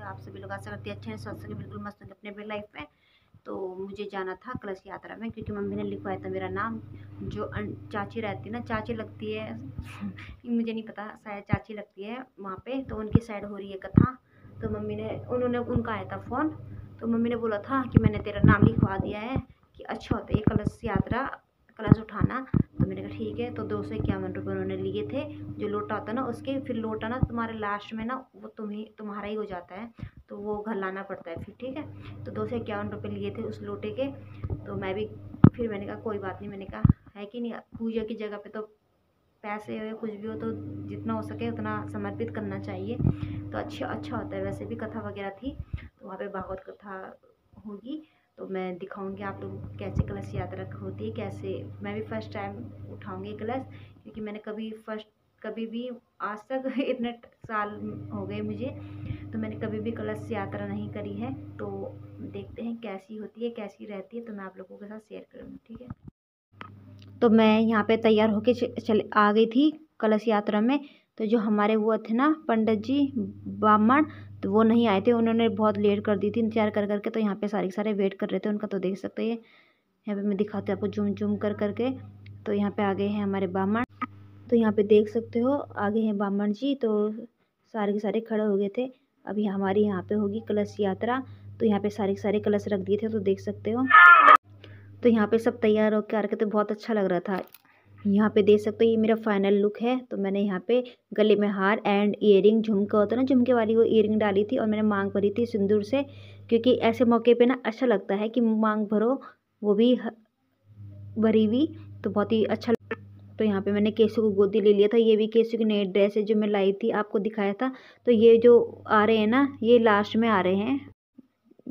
सकते हो आप सभी लोग आशा करती है अच्छे हैं स्वस्थ होंगे बिल्कुल मस्त होंगे अपने लाइफ में तो मुझे जाना था कलश यात्रा में क्योंकि मम्मी ने लिखवाया था मेरा नाम जो चाची रहती है ना चाची लगती है मुझे नहीं पता शायद चाची लगती है वहाँ पे तो उनकी साइड हो रही है कथा तो मम्मी ने उन्होंने उनका आया था फ़ोन तो मम्मी ने बोला था कि मैंने तेरा नाम लिखवा दिया है कि अच्छा होता है ये कलश यात्रा प्लस उठाना तो मैंने कहा ठीक है तो दो सौ इक्यावन रुपये उन्होंने लिए थे जो लोटा होता है ना उसके फिर लोटा ना तुम्हारे लास्ट में ना वो तुम्हें तुम्हारा ही हो जाता है तो वो घर लाना पड़ता है फिर ठीक है तो दो सौ इक्यावन रुपये लिए थे उस लोटे के तो मैं भी फिर मैंने कहा कोई बात नहीं मैंने कहा है कि नहीं पूजा की जगह पर तो पैसे हो कुछ भी हो तो जितना हो सके उतना समर्पित करना चाहिए तो अच्छा अच्छा होता है वैसे भी कथा वगैरह थी तो वहाँ पर भागवत कथा होगी तो मैं दिखाऊंगी आप लोगों को कैसे कलश यात्रा होती है कैसे मैं भी फ़र्स्ट टाइम उठाऊंगी कलश क्योंकि मैंने कभी फर्स्ट कभी भी आज तक इतने साल हो गए मुझे तो मैंने कभी भी कलश यात्रा नहीं करी है तो देखते हैं कैसी होती है कैसी रहती है तो मैं आप लोगों के साथ शेयर करूँगी ठीक है तो मैं यहाँ पे तैयार होके चले आ गई थी कलश यात्रा में तो जो हमारे वो थे ना पंडित जी ब्राह्मण तो वो नहीं आए थे उन्होंने बहुत लेट कर दी थी इंतजार कर करके तो यहाँ पे सारे सारे वेट कर रहे थे उनका तो देख सकते हैं यहाँ पे मैं दिखाती हूँ आपको जूम जूम कर करके तो यहाँ पे आ गए हैं हमारे बामण तो यहाँ पे देख सकते हो आ गए हैं बामण जी तो सारे के सारे खड़े हो गए थे अभी हमारी यहाँ पर होगी कलश यात्रा तो यहाँ पर सारे के सारे कलश रख दिए थे तो देख सकते हो तो यहाँ पर सब तैयार होकर आ रखे थे बहुत अच्छा लग रहा था यहाँ पे देख सकते हो ये मेरा फाइनल लुक है तो मैंने यहाँ पे गले में हार एंड ईयरिंग झुमका होता है ना झुमके वाली वो इयरिंग डाली थी और मैंने मांग भरी थी सिंदूर से क्योंकि ऐसे मौके पे ना अच्छा लगता है कि मांग भरो वो भी भरी हुई तो बहुत ही अच्छा तो यहाँ पे मैंने केसू को गोदी ले लिया था ये भी केसू की नई ड्रेस है जो मैं लाई थी आपको दिखाया था तो ये जो आ रहे हैं ना ये लास्ट में आ रहे हैं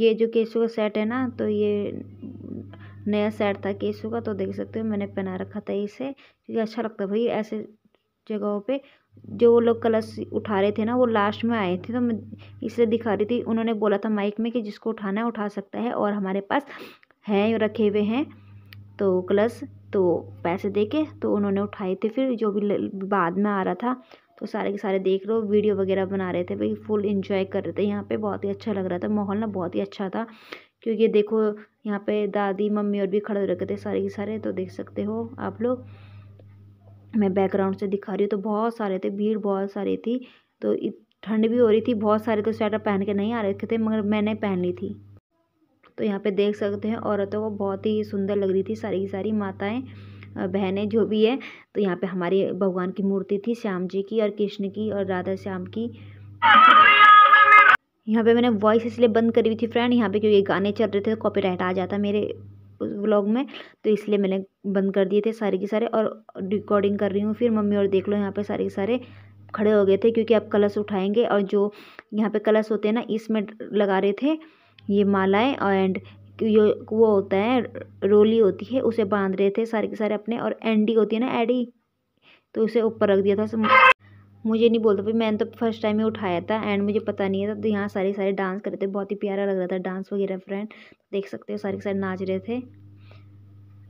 ये जो केसू का सेट है ना तो ये नया सेट था केसों का तो देख सकते हो मैंने पहना रखा था इसे क्योंकि अच्छा लगता है भाई ऐसे जगहों पे जो वो लोग कलर्स उठा रहे थे ना वो लास्ट में आए थे तो मैं इसलिए दिखा रही थी उन्होंने बोला था माइक में कि जिसको उठाना है उठा सकता है और हमारे पास हैं रखे हुए हैं तो कलर्स तो पैसे दे के तो उन्होंने उठाए थे फिर जो भी बाद में आ रहा था तो सारे के सारे देख रहे हो वीडियो वगैरह बना रहे थे भाई फुल इंजॉय कर रहे थे यहाँ पे बहुत ही अच्छा लग रहा था माहौल ना बहुत ही अच्छा था क्योंकि देखो यहाँ पे दादी मम्मी और भी खड़े हो रखे थे सारे के सारे तो देख सकते हो आप लोग मैं बैकग्राउंड से दिखा रही हूँ तो बहुत सारे थे भीड़ बहुत सारी थी तो ठंड भी हो रही थी बहुत सारे तो स्वेटर पहन के नहीं आ रखे थे मगर मैंने पहन ली थी तो यहाँ पे देख सकते हैं औरतों को बहुत ही सुंदर लग रही थी सारी की सारी माताएं बहनें जो भी है तो यहाँ पे हमारी भगवान की मूर्ति थी श्याम जी की और कृष्ण की और राधा श्याम की यहाँ पे मैंने वॉइस इसलिए बंद करी हुई थी फ्रेंड यहाँ पे क्योंकि गाने चल रहे थे कॉपीराइट आ जाता मेरे उस व्लॉग में तो इसलिए मैंने बंद कर दिए थे सारे के सारे और रिकॉर्डिंग कर रही हूँ फिर मम्मी और देख लो यहाँ पे सारे के सारे खड़े हो गए थे क्योंकि अब कलश उठाएंगे और जो यहाँ पे कलश होते हैं ना इसमें लगा रहे थे ये मालाएँ एंड ये वो होता है रोली होती है उसे बांध रहे थे सारे के सारे अपने और एंडी होती है ना एडी तो उसे ऊपर रख दिया था मुझे नहीं बोलता भाई मैंने तो फर्स्ट टाइम ही उठाया था एंड मुझे पता नहीं था तो यहाँ सारे सारे डांस कर रहे थे बहुत ही प्यारा लग रहा था डांस वगैरह फ्रेंड देख सकते हो सारे के सारे नाच रहे थे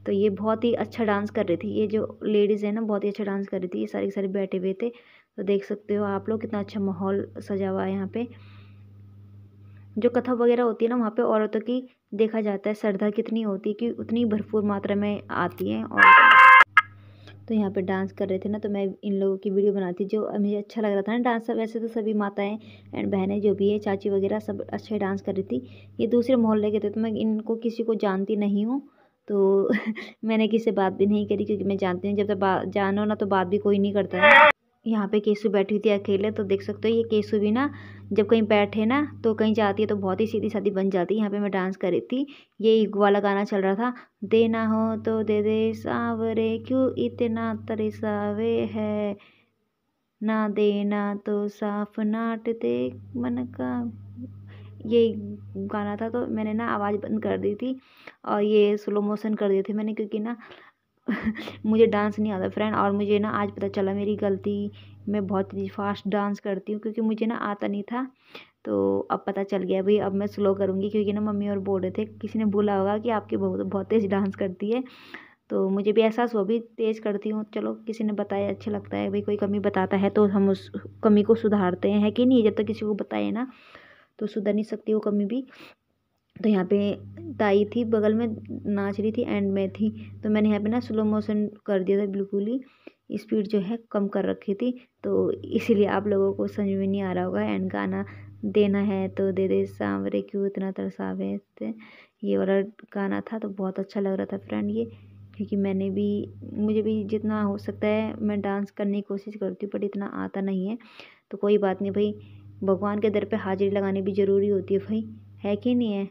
तो ये बहुत ही अच्छा डांस कर रही थी ये जो लेडीज़ है ना बहुत ही अच्छा डांस कर रही थी ये सारे के सारे बैठे हुए थे तो देख सकते हो आप लोग कितना अच्छा माहौल सजा हुआ है यहाँ पर जो कथा वगैरह होती है ना वहाँ पर औरतों की देखा जाता है श्रद्धा कितनी होती है कि उतनी भरपूर मात्रा में आती है और तो यहाँ पे डांस कर रहे थे ना तो मैं इन लोगों की वीडियो बनाती जो मुझे अच्छा लग रहा था ना डांस वैसे तो सभी माताएं एंड बहनें जो भी है चाची वगैरह सब अच्छे डांस कर रही थी ये दूसरे मोहल्ले के थे तो मैं इनको किसी को जानती नहीं हूँ तो मैंने किसी से बात भी नहीं करी क्योंकि मैं जानती हूँ जब तक जानो ना तो बात भी कोई नहीं करता है यहाँ पे केसु बैठी हुई थी अकेले तो देख सकते हो ये केसु भी ना जब कहीं बैठे ना तो कहीं जाती है तो बहुत ही सीधी साधी बन जाती है यहाँ पे मैं डांस कर रही थी ये वाला गाना चल रहा था देना हो तो दे दे सावरे क्यों इतना सावे है ना देना तो साफ नाट दे मन का ये गाना था तो मैंने ना आवाज़ बंद कर दी थी और ये स्लो मोशन कर दिए थे मैंने क्योंकि ना मुझे डांस नहीं आता फ्रेंड और मुझे ना आज पता चला मेरी गलती मैं बहुत फास्ट डांस करती हूँ क्योंकि मुझे ना आता नहीं था तो अब पता चल गया भाई अब मैं स्लो करूँगी क्योंकि ना मम्मी और बोल रहे थे किसी ने बोला होगा कि आपकी बहुत बहुत तेज़ डांस करती है तो मुझे भी एहसास हुआ भी तेज़ करती हूँ चलो किसी ने बताया अच्छा लगता है भाई कोई कमी बताता है तो हम उस कमी को सुधारते हैं कि नहीं जब तक किसी को बताए ना तो सुधर नहीं सकती वो कमी भी तो यहाँ पे ताई थी बगल में नाच रही थी एंड में थी तो मैंने यहाँ पे ना स्लो मोशन कर दिया था बिल्कुल ही स्पीड जो है कम कर रखी थी तो इसीलिए आप लोगों को समझ में नहीं आ रहा होगा एंड गाना देना है तो दे दे सांवरे क्यों इतना तरसावे थे ये वाला गाना था तो बहुत अच्छा लग रहा था फ्रेंड ये क्योंकि मैंने भी मुझे भी जितना हो सकता है मैं डांस करने की कोशिश करती हूँ बट इतना आता नहीं है तो कोई बात नहीं भाई भगवान के दर पे हाजिरी लगानी भी ज़रूरी होती है भाई है कि नहीं है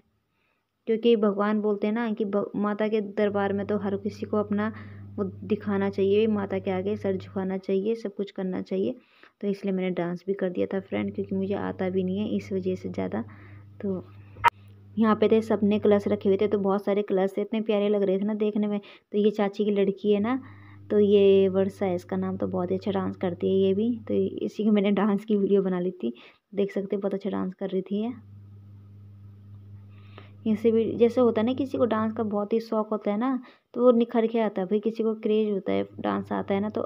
क्योंकि भगवान बोलते हैं ना कि माता के दरबार में तो हर किसी को अपना वो दिखाना चाहिए माता के आगे सर झुकाना चाहिए सब कुछ करना चाहिए तो इसलिए मैंने डांस भी कर दिया था फ्रेंड क्योंकि मुझे आता भी नहीं है इस वजह से ज़्यादा तो यहाँ पे थे सब ने कलर्स रखे हुए थे तो बहुत सारे कलर्स थे इतने प्यारे लग रहे थे ना देखने में तो ये चाची की लड़की है ना तो ये वर्षा है इसका नाम तो बहुत ही अच्छा डांस करती है ये भी तो इसी की मैंने डांस की वीडियो बना ली थी देख सकते बहुत अच्छा डांस कर रही थी ये ऐसे भी जैसे होता है ना किसी को डांस का बहुत ही शौक़ होता है ना तो वो निखर के आता है भाई किसी को क्रेज़ होता है डांस आता है ना तो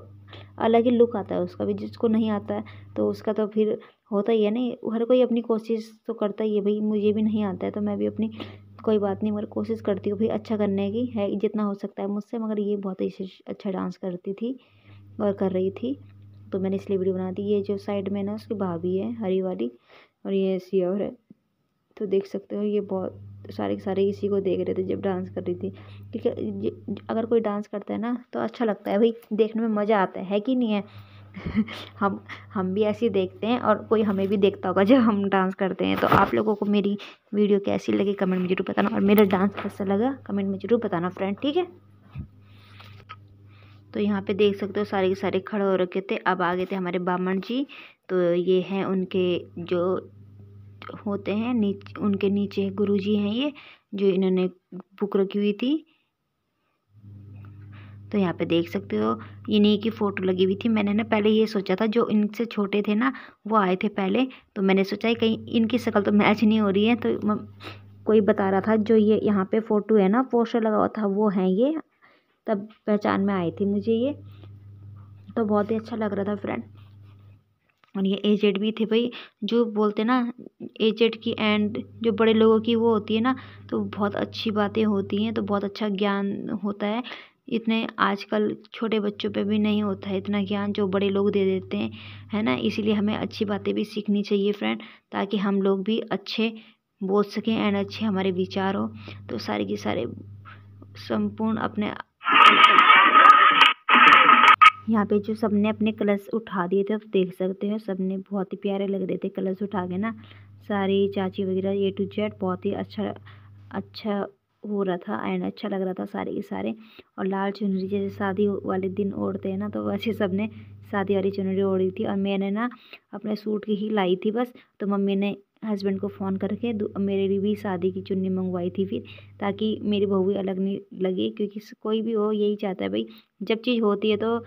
अलग ही लुक आता है उसका भी जिसको नहीं आता है तो उसका तो फिर होता ही है ना हर कोई अपनी कोशिश तो करता ही है भाई मुझे भी नहीं आता है तो मैं भी अपनी कोई बात नहीं मगर कोशिश करती हूँ भाई अच्छा करने की है जितना हो सकता है मुझसे मगर ये बहुत ही अच्छा डांस करती थी और कर रही थी तो मैंने इसलिए वीडियो बना दी ये जो साइड में ना उसकी भाभी है हरी वाली और ये सियोर है तो देख सकते हो ये बहुत सारे के सारे इसी को देख रहे थे जब डांस कर रही थी क्योंकि अगर कोई डांस करता है ना तो अच्छा लगता है भाई देखने में मज़ा आता है, है कि नहीं है हम हम भी ऐसे देखते हैं और कोई हमें भी देखता होगा जब हम डांस करते हैं तो आप लोगों को मेरी वीडियो कैसी लगी कमेंट में ज़रूर बताना और मेरा डांस कैसा लगा कमेंट में ज़रूर बताना फ्रेंड ठीक है तो यहाँ पे देख सकते हो सारे के सारे खड़े हो रखे थे अब आ गए थे हमारे बामण जी तो ये हैं उनके जो होते हैं नीच उनके नीचे गुरुजी हैं ये जो इन्होंने बुक रखी हुई थी तो यहाँ पे देख सकते हो इन्हीं की फ़ोटो लगी हुई थी मैंने ना पहले ये सोचा था जो इनसे छोटे थे ना वो आए थे पहले तो मैंने सोचा कहीं इनकी शक्ल तो मैच नहीं हो रही है तो कोई बता रहा था जो ये यहाँ पे फ़ोटो है ना पोस्टर लगा हुआ था वो हैं ये तब पहचान में आई थी मुझे ये तो बहुत ही अच्छा लग रहा था फ्रेंड और ये एजेड भी थे भाई जो बोलते ना एजेड की एंड जो बड़े लोगों की वो होती है ना तो बहुत अच्छी बातें होती हैं तो बहुत अच्छा ज्ञान होता है इतने आजकल छोटे बच्चों पे भी नहीं होता है इतना ज्ञान जो बड़े लोग दे देते हैं है ना इसीलिए हमें अच्छी बातें भी सीखनी चाहिए फ्रेंड ताकि हम लोग भी अच्छे बोल सकें एंड अच्छे हमारे विचार हो तो सारे के सारे संपूर्ण अपने यहाँ पे जो सबने अपने कलर्स उठा दिए थे आप देख सकते हो सबने बहुत ही प्यारे लग रहे थे कलर्स उठा के ना सारी चाची वगैरह ए टू जेड बहुत ही अच्छा अच्छा हो रहा था एंड अच्छा लग रहा था सारे के सारे और लाल चुनरी जैसे शादी वाले दिन ओढ़ते हैं ना तो वैसे सब ने शादी वाली चुनरी ओढ़ी थी और मैंने ना अपने सूट की ही लाई थी बस तो मम्मी ने हस्बैंड को फ़ोन करके मेरे लिए भी शादी की चुन्नी मंगवाई थी फिर ताकि मेरी बहू भी अलग नहीं लगे क्योंकि कोई भी हो यही चाहता है भाई जब चीज़ होती है तो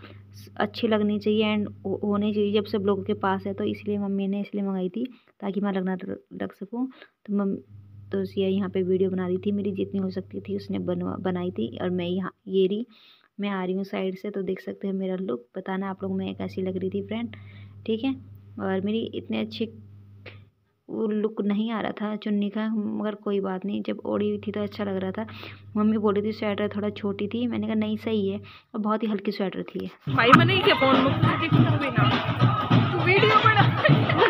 अच्छी लगनी चाहिए एंड होनी चाहिए जब सब लोगों के पास है तो इसलिए मम्मी ने इसलिए मंगाई थी ताकि मैं लगना रख सकूँ तो मम तो ये यहाँ पे वीडियो बना रही थी मेरी जितनी हो सकती थी उसने बनवा बनाई थी और मैं यहाँ ये रही मैं आ रही हूँ साइड से तो देख सकते हैं मेरा लुक बताना आप लोग मैं कैसी लग रही थी फ्रेंड ठीक है और मेरी इतने अच्छे वो लुक नहीं आ रहा था चुन्नी का मगर कोई बात नहीं जब ओढ़ी हुई थी तो अच्छा लग रहा था मम्मी बोली थी स्वेटर थोड़ा छोटी थी मैंने कहा नहीं सही है और बहुत ही हल्की स्वेटर थी भाई मैंने क्या फोन तो वीडियो बना